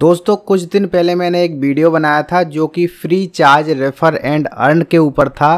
दोस्तों कुछ दिन पहले मैंने एक वीडियो बनाया था जो कि FreeCharge refer and earn के ऊपर था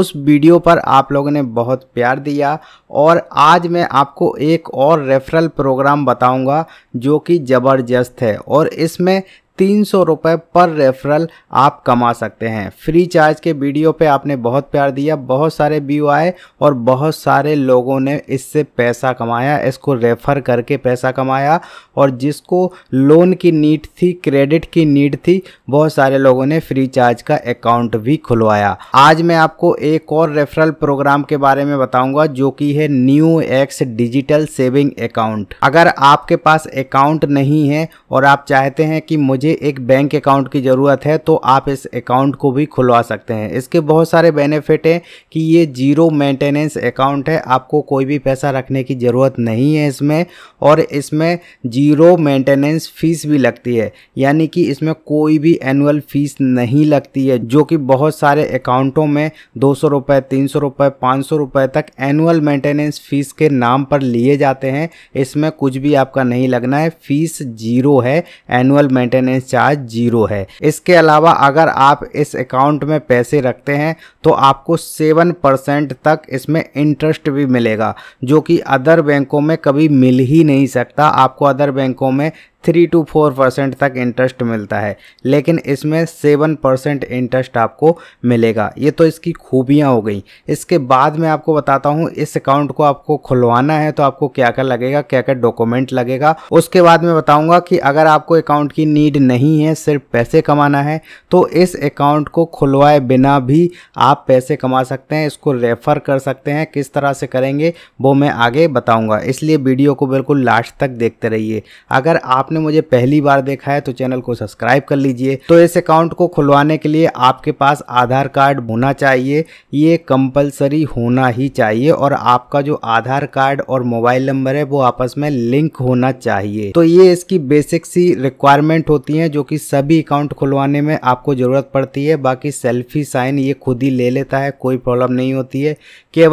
उस वीडियो पर आप लोगों ने बहुत प्यार दिया और आज मैं आपको एक और रेफरल प्रोग्राम बताऊंगा जो कि ज़बरदस्त है और इसमें तीन सौ पर रेफरल आप कमा सकते हैं फ्री चार्ज के वीडियो पे आपने बहुत प्यार दिया बहुत सारे व्यू आए और बहुत सारे लोगों ने इससे पैसा कमाया इसको रेफ़र करके पैसा कमाया और जिसको लोन की नीड थी क्रेडिट की नीड थी बहुत सारे लोगों ने फ्री चार्ज का अकाउंट भी खुलवाया आज मैं आपको एक और रेफरल प्रोग्राम के बारे में बताऊंगा जो कि है new X digital saving account अगर आपके पास अकाउंट नहीं है और आप चाहते हैं कि मुझे लीजिए एक बैंक अकाउंट की ज़रूरत है तो आप इस अकाउंट को भी खुलवा सकते हैं इसके बहुत सारे बेनिफिट हैं कि ये जीरो मेंटेनेंस अकाउंट है आपको कोई भी पैसा रखने की ज़रूरत नहीं है इसमें और इसमें जीरो मेंटेनेंस फीस भी लगती है यानी कि इसमें कोई भी एनुअल फीस नहीं लगती है जो कि बहुत सारे अकाउंटों में दो सौ रुपये तीन सौ रुपये पाँच सौ रुपये तक एनुअल मेंटेनेंस फीस के नाम पर लिए जाते हैं इसमें कुछ भी आपका नहीं लगना है फीस जीरो है annual maintenance balance charge zero है इसके अलावा अगर आप इस अकाउंट में पैसे रखते हैं तो आपको सेवन परसेंट तक इसमें इंटरेस्ट भी मिलेगा जो कि अदर बैंकों में कभी मिल ही नहीं सकता आपको अदर बैंकों में थ्री टू फोर परसेंट तक इंटरेस्ट मिलता है लेकिन इसमें सेवन परसेंट इंटरेस्ट आपको मिलेगा ये तो इसकी खूबियाँ हो गई इसके बाद मैं आपको बताता हूँ इस अकाउंट को आपको खुलवाना है तो आपको क्या क्या लगेगा क्या क्या डॉक्यूमेंट लगेगा उसके बाद मैं बताऊँगा कि अगर आपको अकाउंट की नीड नहीं है सिर्फ पैसे कमाना है तो इस अकाउंट को खुलवाए बिना भी आप पैसे कमा सकते हैं इसको रेफ़र कर सकते हैं किस तरह से करेंगे वो मैं आगे बताऊँगा इसलिए वीडियो को बिल्कुल लास्ट तक देखते रहिए अगर आप आपने मुझे पहली बार देखा है तो चैनल को सब्सक्राइब कर लीजिए तो इस अकाउंट को खुलवाने के लिए आपके पास आधार कार्ड होना चाहिए ये कंपलसरी होना ही चाहिए और आपका जो आधार कार्ड और मोबाइल नंबर है वो आपस में लिंक होना चाहिए तो ये इसकी बेसिक सी रिक्वायरमेंट होती है जो कि सभी अकाउंट खुलवाने में आपको ज़रूरत पड़ती है बाकी सेल्फी साइन ये खुद ही ले लेता है कोई प्रॉब्लम नहीं होती है के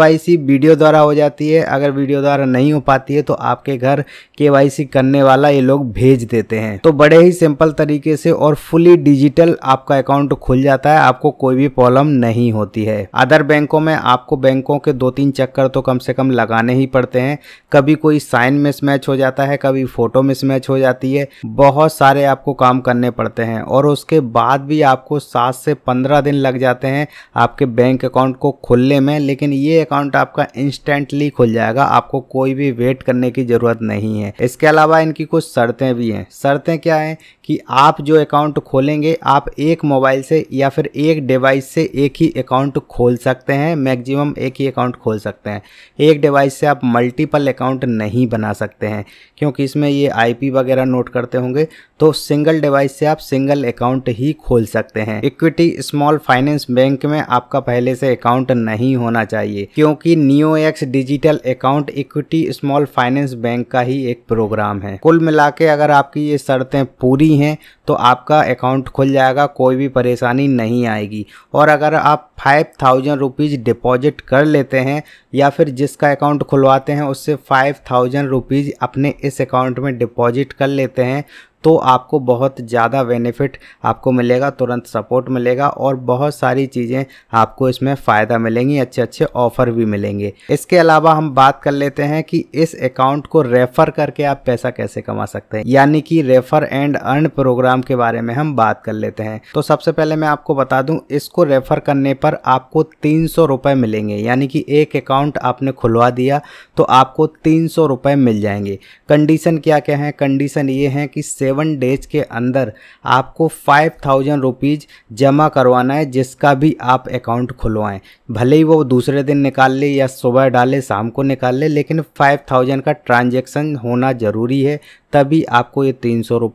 वीडियो द्वारा हो जाती है अगर वीडियो द्वारा नहीं हो पाती है तो आपके घर के करने वाला ये लोग भेज भेज देते हैं तो बड़े ही सिंपल तरीके से और फुली डिजिटल आपका अकाउंट खुल जाता है आपको कोई भी प्रॉब्लम नहीं होती है अदर बैंकों में आपको बैंकों के दो तीन चक्कर तो कम से कम लगाने ही पड़ते हैं कभी कोई साइन मिसमैच हो जाता है कभी फोटो मिसमैच हो जाती है बहुत सारे आपको काम करने पड़ते हैं और उसके बाद भी आपको सात से पंद्रह दिन लग जाते हैं आपके बैंक अकाउंट को खुलने में लेकिन ये अकाउंट आपका इंस्टेंटली खुल जाएगा आपको कोई भी वेट करने की ज़रूरत नहीं है इसके अलावा इनकी कुछ शर्तें भी हैं शर्तें क्या हैं कि आप जो अकाउंट खोलेंगे आप एक मोबाइल से या फिर एक डिवाइस से एक ही अकाउंट खोल सकते हैं मैक्सिमम एक ही अकाउंट खोल सकते हैं एक डिवाइस से आप मल्टीपल अकाउंट नहीं बना सकते हैं क्योंकि इसमें ये आईपी वगैरह नोट करते होंगे तो सिंगल डिवाइस से आप सिंगल अकाउंट ही खोल सकते हैं इक्विटी स्मॉल फाइनेंस बैंक में आपका पहले से अकाउंट नहीं होना चाहिए क्योंकि neo X digital account equity small finance bank का ही एक प्रोग्राम है कुल मिला अगर अगर आपकी ये शर्तें पूरी हैं तो आपका अकाउंट खुल जाएगा कोई भी परेशानी नहीं आएगी और अगर आप फाइव थाउजेंड रुपीज़ डिपॉजिट कर लेते हैं या फिर जिसका अकाउंट खुलवाते हैं उससे फाइव थाउजेंड रुपीज़ अपने इस अकाउंट में डिपॉजिट कर लेते हैं तो आपको बहुत ज़्यादा बेनिफिट आपको मिलेगा तुरंत सपोर्ट मिलेगा और बहुत सारी चीज़ें आपको इसमें फ़ायदा मिलेंगी अच्छे अच्छे ऑफ़र भी मिलेंगे इसके अलावा हम बात कर लेते हैं कि इस अकाउंट को रेफ़र करके आप पैसा कैसे कमा सकते हैं यानी कि रेफ़र एंड अर्न प्रोग्राम के बारे में हम बात कर लेते हैं तो सबसे पहले मैं आपको बता दूं इसको रेफ़र करने पर आपको तीन सौ मिलेंगे यानी कि एक अकाउंट आपने खुलवा दिया तो आपको तीन सौ मिल जाएंगे कंडीशन क्या क्या है कंडीशन ये है कि सेवन सेवन डेज के अंदर आपको फाइव थाउजेंड रुपीज़ जमा करवाना है जिसका भी आप अकाउंट खुलवाएं भले ही वो दूसरे दिन निकाल ले या सुबह डाले शाम को निकाल ले लेकिन फाइव थाउजेंड का ट्रांजेक्शन होना ज़रूरी है तभी आपको ये तीन सौ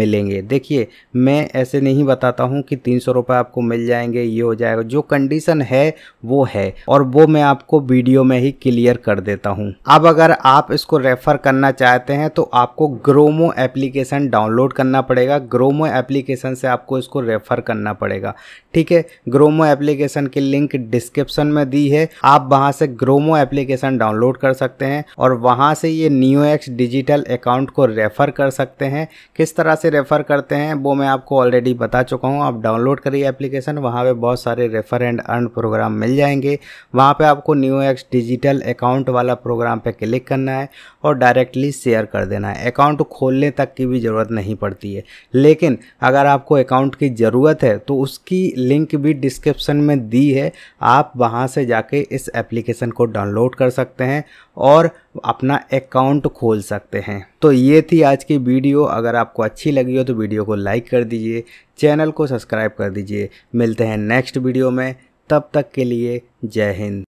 मिलेंगे देखिए मैं ऐसे नहीं बताता हूँ कि तीन सौ रुपये आपको मिल जाएंगे ये हो जाएगा जो कंडीशन है वो है और वो मैं आपको वीडियो में ही क्लियर कर देता हूँ अब अगर आप इसको रेफ़र करना चाहते हैं तो आपको ग्रोमो एप्लीकेशन डाउनलोड करना पड़ेगा ग्रोमो एप्लीकेशन से आपको इसको रेफ़र करना पड़ेगा ठीक है ग्रोमो एप्लीकेशन की लिंक डिस्क्रिप्शन में दी है आप वहाँ से ग्रोमो एप्लीकेशन डाउनलोड कर सकते हैं और वहाँ से ये न्यू एक्स डिजिटल अकाउंट को रेफ़र कर सकते हैं किस तरह से रेफ़र करते हैं वो मैं आपको ऑलरेडी बता चुका हूँ आप डाउनलोड करिए एप्लीकेशन वहाँ पे बहुत सारे रेफ़र एंड अर्न प्रोग्राम मिल जाएंगे वहाँ पे आपको न्यू एक्स डिजिटल अकाउंट वाला प्रोग्राम पे क्लिक करना है और डायरेक्टली शेयर कर देना है अकाउंट खोलने तक की भी ज़रूरत नहीं पड़ती है लेकिन अगर आपको अकाउंट की ज़रूरत है तो उसकी लिंक भी डिस्क्रिप्सन में दी है आप वहाँ से जाके इस एप्लीकेशन को डाउनलोड कर सकते हैं और अपना अकाउंट खोल सकते हैं तो ये थी आज की वीडियो अगर आपको अच्छी लगी हो तो वीडियो को लाइक कर दीजिए चैनल को सब्सक्राइब कर दीजिए मिलते हैं नेक्स्ट वीडियो में तब तक के लिए जय हिंद